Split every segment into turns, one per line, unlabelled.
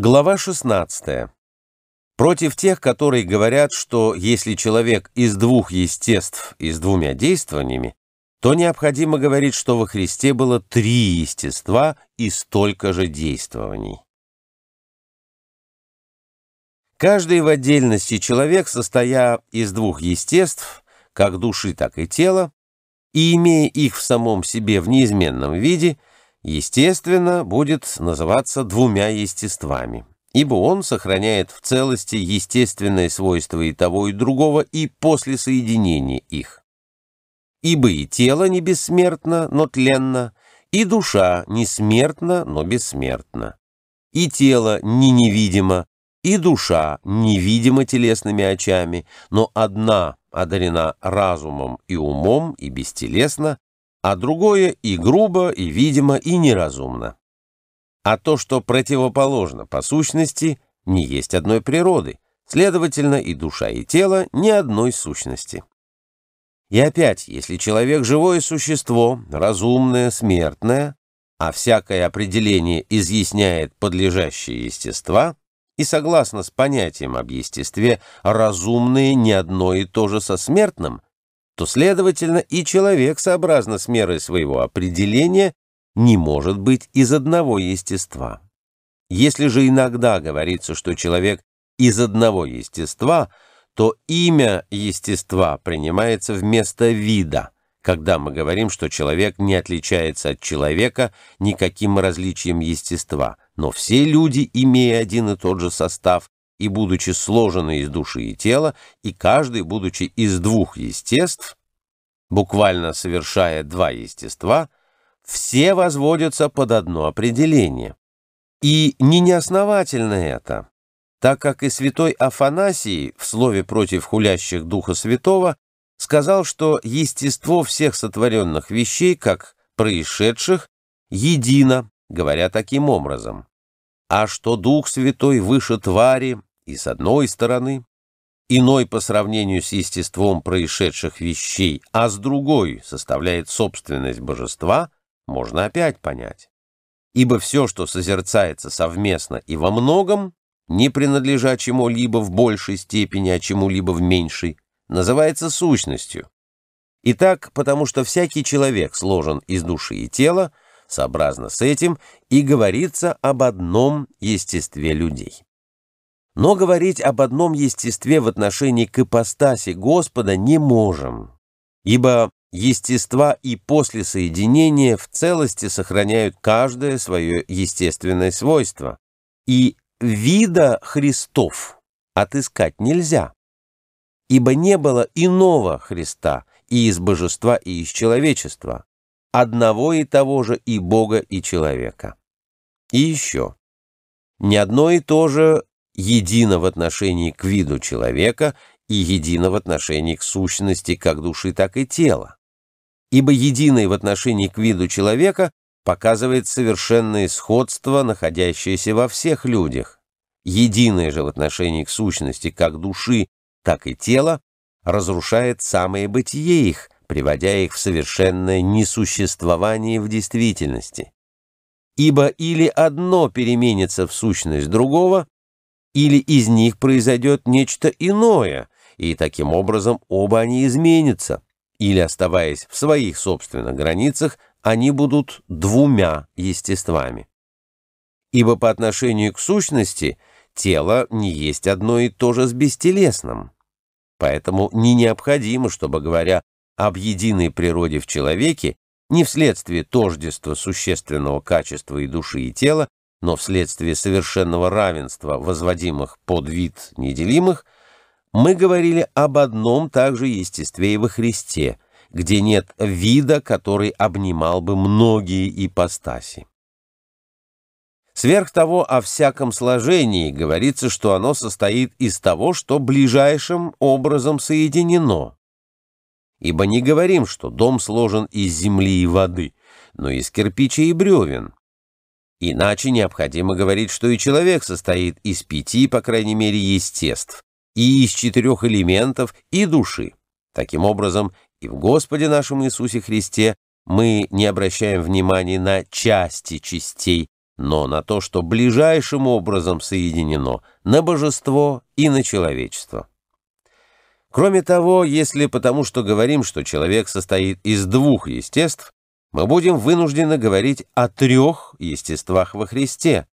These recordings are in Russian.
Глава 16. Против тех, которые говорят, что если человек из двух естеств и с двумя действованиями, то необходимо говорить, что во Христе было три естества и столько же действований. Каждый в отдельности человек, состоя из двух естеств, как души, так и тела, и имея их в самом себе в неизменном виде – естественно, будет называться двумя естествами, ибо он сохраняет в целости естественные свойства и того, и другого, и после соединения их. Ибо и тело не бессмертно, но тленно, и душа не смертна, но бессмертна. И тело не невидимо, и душа невидима телесными очами, но одна одарена разумом и умом и бестелесна, а другое и грубо, и видимо, и неразумно. А то, что противоположно по сущности, не есть одной природы, следовательно, и душа, и тело не одной сущности. И опять, если человек живое существо, разумное, смертное, а всякое определение изъясняет подлежащее естества, и согласно с понятием об естестве, разумное не одно и то же со смертным – то, следовательно, и человек, сообразно с мерой своего определения, не может быть из одного естества. Если же иногда говорится, что человек из одного естества, то имя естества принимается вместо вида, когда мы говорим, что человек не отличается от человека никаким различием естества, но все люди, имея один и тот же состав, и будучи сложены из души и тела, и каждый, будучи из двух естеств, буквально совершая два естества, все возводятся под одно определение. И не неосновательно это, так как и святой Афанасий в слове против хулящих Духа Святого сказал, что естество всех сотворенных вещей, как происшедших, едино, говоря таким образом. А что Дух Святой выше твари, и с одной стороны, иной по сравнению с естеством происшедших вещей, а с другой составляет собственность божества, можно опять понять. Ибо все, что созерцается совместно и во многом, не принадлежа чему-либо в большей степени, а чему-либо в меньшей, называется сущностью. Итак, потому что всякий человек сложен из души и тела, сообразно с этим и говорится об одном естестве людей. Но говорить об одном естестве в отношении к ипостаси Господа не можем, ибо естества и после соединения в целости сохраняют каждое свое естественное свойство, и вида Христов отыскать нельзя, ибо не было иного Христа и из божества, и из человечества, одного и того же и Бога, и человека. И еще. Ни одно и то же едино в отношении к виду человека и едино в отношении к сущности как души, так и тела. Ибо единой в отношении к виду человека показывает совершенное сходство, находящееся во всех людях. Единое же в отношении к сущности как души, так и тела разрушает самое бытие их, приводя их в совершенное несуществование в действительности. Ибо или одно переменится в сущность другого, или из них произойдет нечто иное, и таким образом оба они изменятся, или, оставаясь в своих собственных границах, они будут двумя естествами. Ибо по отношению к сущности тело не есть одно и то же с бестелесным. Поэтому не необходимо, чтобы, говоря об единой природе в человеке, не вследствие тождества существенного качества и души и тела, но вследствие совершенного равенства возводимых под вид неделимых, мы говорили об одном также естестве во Христе, где нет вида, который обнимал бы многие ипостаси. Сверх того, о всяком сложении говорится, что оно состоит из того, что ближайшим образом соединено. Ибо не говорим, что дом сложен из земли и воды, но из кирпича и бревен – Иначе необходимо говорить, что и человек состоит из пяти, по крайней мере, естеств, и из четырех элементов, и души. Таким образом, и в Господе нашем Иисусе Христе мы не обращаем внимания на части частей, но на то, что ближайшим образом соединено на божество и на человечество. Кроме того, если потому что говорим, что человек состоит из двух естеств, мы будем вынуждены говорить о трех естествах во Христе,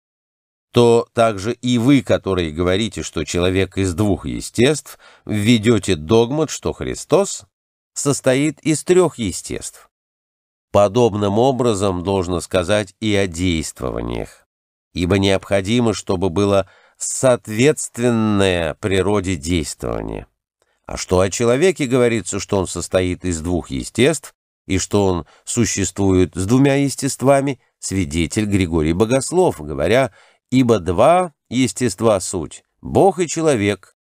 то также и вы, которые говорите, что человек из двух естеств, введете догмат, что Христос состоит из трех естеств. Подобным образом должно сказать и о действованиях, ибо необходимо, чтобы было соответственное природе действование. А что о человеке говорится, что он состоит из двух естеств, и что он существует с двумя естествами, свидетель Григорий Богослов, говоря «Ибо два естества суть, Бог и человек,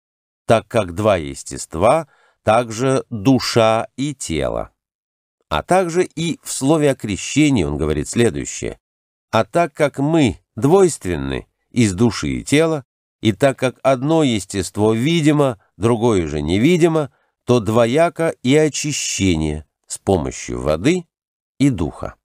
так как два естества, также душа и тело». А также и в слове о крещении он говорит следующее. «А так как мы двойственны из души и тела, и так как одно естество видимо, другое же невидимо, то двояко и очищение» с помощью воды и духа.